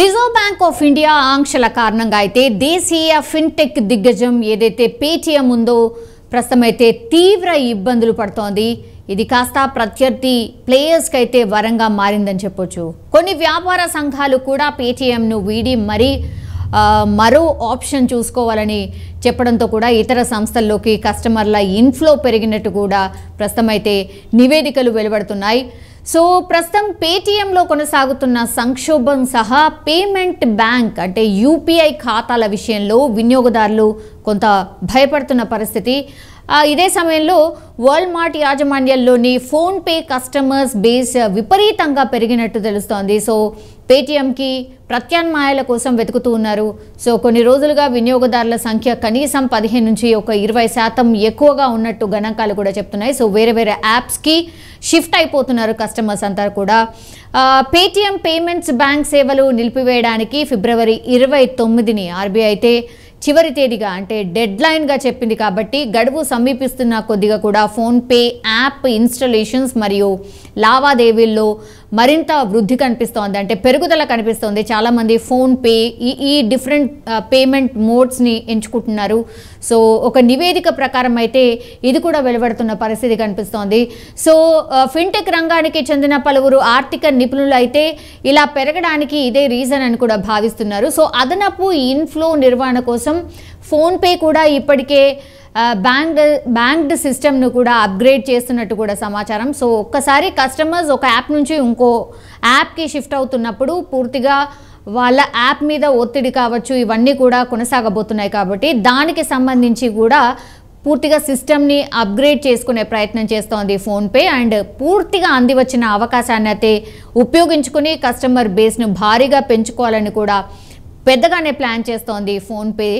reserve bank of India ఆంక్షల కారణంగా అయితే దేశీయ ఫిన్టెక్ దిగ్గజం ఏదైతే పేటీఎం ఉందో ప్రస్తుతమైతే తీవ్ర ఇబ్బందులు పడుతోంది ఇది కాస్త ప్రత్యర్థి ప్లేయర్స్కి అయితే వరంగా మారిందని చెప్పొచ్చు కొన్ని వ్యాపార సంఘాలు కూడా పేటీఎంను వీడి మరీ మరో ఆప్షన్ చూసుకోవాలని చెప్పడంతో కూడా ఇతర సంస్థల్లోకి కస్టమర్ల ఇన్ఫ్లో పెరిగినట్టు కూడా ప్రస్తుతమైతే నివేదికలు వెలువడుతున్నాయి సో ప్రస్తుతం పేటీఎంలో కొనసాగుతున్న సంక్షోభం సహా పేమెంట్ బ్యాంక్ అంటే యూపీఐ ఖాతాల విషయంలో వినియోగదారులు కొంత భయపడుతున్న పరిస్థితి ఇదే సమయంలో వరల్డ్ మార్ట్ యాజమాన్యాల్లోని ఫోన్పే కస్టమర్స్ బేస్ విపరీతంగా పెరిగినట్టు తెలుస్తోంది సో పేటీఎంకి ప్రత్యామ్నాయాల కోసం వెతుకుతూ ఉన్నారు సో కొన్ని రోజులుగా వినియోగదారుల సంఖ్య కనీసం పదిహేను నుంచి ఒక ఇరవై శాతం ఎక్కువగా ఉన్నట్టు గణాంకాలు కూడా చెప్తున్నాయి సో వేరే వేరే యాప్స్కి షిఫ్ట్ అయిపోతున్నారు కస్టమర్స్ అంతా కూడా పేటీఎం పేమెంట్స్ బ్యాంక్ సేవలు నిలిపివేయడానికి ఫిబ్రవరి ఇరవై తొమ్మిదిని ఆర్బీఐ అయితే చివరి తేదీగా అంటే డెడ్ లైన్గా చెప్పింది కాబట్టి గడువు సమీపిస్తున్న కొద్దిగా కూడా ఫోన్పే యాప్ ఇన్స్టలేషన్స్ మరియు లావాదేవీల్లో మరింత వృద్ధి కనిపిస్తోంది అంటే పెరుగుదల కనిపిస్తోంది చాలామంది ఫోన్పే ఈ ఈ డిఫరెంట్ పేమెంట్ మోడ్స్ని ఎంచుకుంటున్నారు సో ఒక నివేదిక ప్రకారం అయితే ఇది కూడా వెలువడుతున్న పరిస్థితి కనిపిస్తోంది సో ఫిన్టెక్ రంగానికి చెందిన పలువురు ఆర్థిక నిపుణులు అయితే ఇలా పెరగడానికి ఇదే రీజన్ అని కూడా భావిస్తున్నారు సో అదనపు ఇన్ఫ్లో నిర్వహణ కోసం ఫోన్పే కూడా ఇప్పటికే బ్యాంక్ బ్యాంక్డ్ సిస్టమ్ను కూడా అప్గ్రేడ్ చేస్తున్నట్టు కూడా సమాచారం సో ఒక్కసారి కస్టమర్స్ ఒక యాప్ నుంచి ఇంకో యాప్కి షిఫ్ట్ అవుతున్నప్పుడు పూర్తిగా వాళ్ళ యాప్ మీద ఒత్తిడి కావచ్చు ఇవన్నీ కూడా కొనసాగబోతున్నాయి కాబట్టి దానికి సంబంధించి కూడా పూర్తిగా సిస్టమ్ని అప్గ్రేడ్ చేసుకునే ప్రయత్నం చేస్తోంది ఫోన్పే అండ్ పూర్తిగా అంది వచ్చిన అవకాశాన్ని అయితే ఉపయోగించుకుని కస్టమర్ బేస్ను భారీగా పెంచుకోవాలని కూడా పెద్దగానే ప్లాన్ చేస్తోంది ఫోన్పే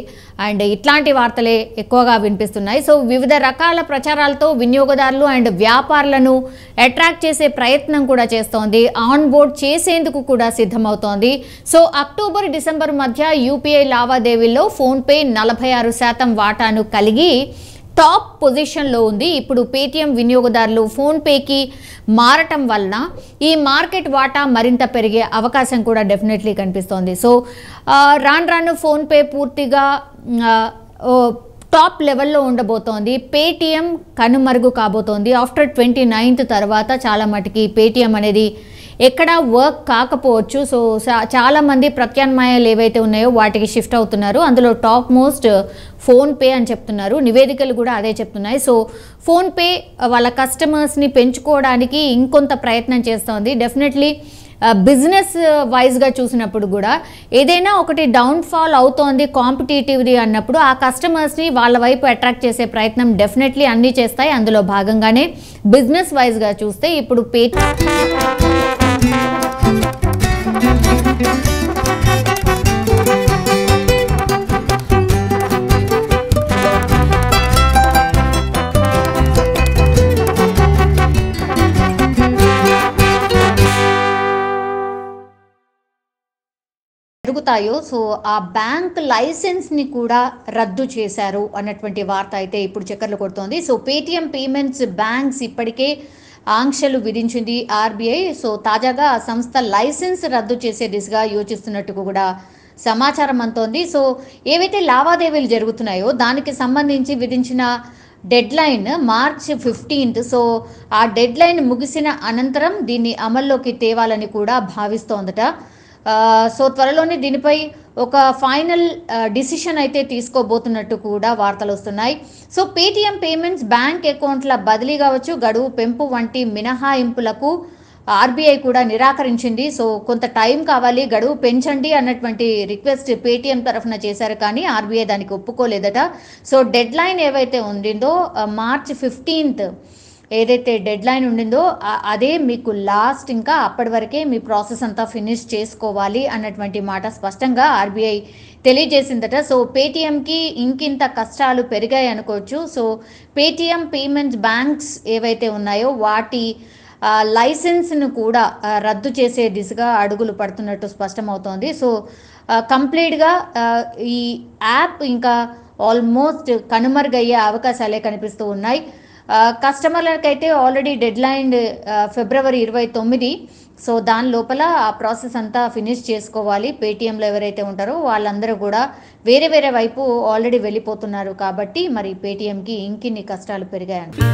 అండ్ ఇట్లాంటి వార్తలే ఎక్కువగా వినిపిస్తున్నాయి సో వివిధ రకాల ప్రచారాలతో వినియోగదారులు అండ్ వ్యాపారులను అట్రాక్ట్ చేసే ప్రయత్నం కూడా చేస్తోంది ఆన్ బోర్డ్ చేసేందుకు కూడా సిద్ధమవుతోంది సో అక్టోబర్ డిసెంబర్ మధ్య యూపీఐ లావాదేవీల్లో ఫోన్పే నలభై ఆరు శాతం వాటాను కలిగి టాప్ పొజిషన్లో ఉంది ఇప్పుడు పేటీఎం వినియోగదారులు ఫోన్పేకి మారటం వలన ఈ మార్కెట్ వాటా మరింత పెరిగే అవకాశం కూడా డెఫినెట్లీ కనిపిస్తోంది సో రాను రాను ఫోన్పే పూర్తిగా టాప్ లెవెల్లో ఉండబోతోంది పేటీఎం కనుమరుగు కాబోతోంది ఆఫ్టర్ ట్వంటీ నైన్త్ తర్వాత చాలా మటుకి పేటీఎం అనేది ఎక్కడ వర్క్ కాకపోవచ్చు సో చాలామంది ప్రత్యామ్నాయాలు ఏవైతే ఉన్నాయో వాటికి షిఫ్ట్ అవుతున్నారు అందులో టాప్ మోస్ట్ ఫోన్పే అని చెప్తున్నారు నివేదికలు కూడా అదే చెప్తున్నాయి సో ఫోన్పే వాళ్ళ కస్టమర్స్ని పెంచుకోవడానికి ఇంకొంత ప్రయత్నం చేస్తోంది డెఫినెట్లీ బిజినెస్ వైజ్గా చూసినప్పుడు కూడా ఏదైనా ఒకటి డౌన్ఫాల్ అవుతోంది కాంపిటేటివ్ది అన్నప్పుడు ఆ కస్టమర్స్ని వాళ్ళ వైపు అట్రాక్ట్ చేసే ప్రయత్నం డెఫినెట్లీ అన్నీ చేస్తాయి అందులో భాగంగానే బిజినెస్ వైజ్గా చూస్తే ఇప్పుడు పే జరుగుతాయో సో ఆ బ్యాంక్ లైసెన్స్ని కూడా రద్దు చేశారు అన్నటువంటి వార్త అయితే ఇప్పుడు చక్కర్లు కొడుతోంది సో పేటిఎం పేమెంట్స్ బ్యాంక్స్ ఇప్పటికే ఆంక్షలు విధించింది ఆర్బీఐ సో తాజాగా ఆ సంస్థ లైసెన్స్ రద్దు చేసే దిశగా యోచిస్తున్నట్టు కూడా సమాచారం అంతోంది సో ఏవైతే లావాదేవీలు జరుగుతున్నాయో దానికి సంబంధించి విధించిన డెడ్లైన్ మార్చ్ ఫిఫ్టీన్త్ సో ఆ డెడ్లైన్ ముగిసిన అనంతరం దీన్ని అమల్లోకి తేవాలని కూడా భావిస్తోందట సో త్వరలోనే దీనిపై ఒక ఫైనల్ డిసిషన్ అయితే తీసుకోబోతున్నట్టు కూడా వార్తలు వస్తున్నాయి సో పేటీఎం పేమెంట్స్ బ్యాంక్ అకౌంట్ల బదిలీ కావచ్చు గడువు పెంపు వంటి మినహాయింపులకు ఆర్బీఐ కూడా నిరాకరించింది సో కొంత టైం కావాలి గడువు పెంచండి అన్నటువంటి రిక్వెస్ట్ పేటీఎం తరఫున చేశారు కానీ ఆర్బీఐ దానికి ఒప్పుకోలేదట సో డెడ్ లైన్ ఏవైతే ఉండిందో మార్చ్ ఫిఫ్టీన్త్ ఏదైతే డెడ్ లైన్ ఉండిందో అదే మీకు లాస్ట్ ఇంకా అప్పటి వరకే మీ ప్రాసెస్ అంతా ఫినిష్ చేసుకోవాలి అన్నటువంటి మాట స్పష్టంగా ఆర్బీఐ తెలియజేసిందట సో పేటిఎంకి ఇంకింత కష్టాలు పెరిగాయి అనుకోవచ్చు సో పేటిఎం పేమెంట్ బ్యాంక్స్ ఏవైతే ఉన్నాయో వాటి లైసెన్స్ను కూడా రద్దు చేసే దిశగా అడుగులు పడుతున్నట్టు స్పష్టమవుతోంది సో కంప్లీట్గా ఈ యాప్ ఇంకా ఆల్మోస్ట్ కనుమరుగయ్యే అవకాశాలే కనిపిస్తూ ఉన్నాయి కస్టమర్లకైతే ఆల్రెడీ డెడ్ లైన్ ఫిబ్రవరి ఇరవై తొమ్మిది సో దాని లోపల ఆ ప్రాసెస్ అంతా ఫినిష్ చేసుకోవాలి పేటిఎంలో ఎవరైతే ఉంటారో వాళ్ళందరూ కూడా వేరే వేరే వైపు ఆల్రెడీ వెళ్ళిపోతున్నారు కాబట్టి మరి పేటిఎంకి ఇంకిన్ని కష్టాలు పెరిగాయండి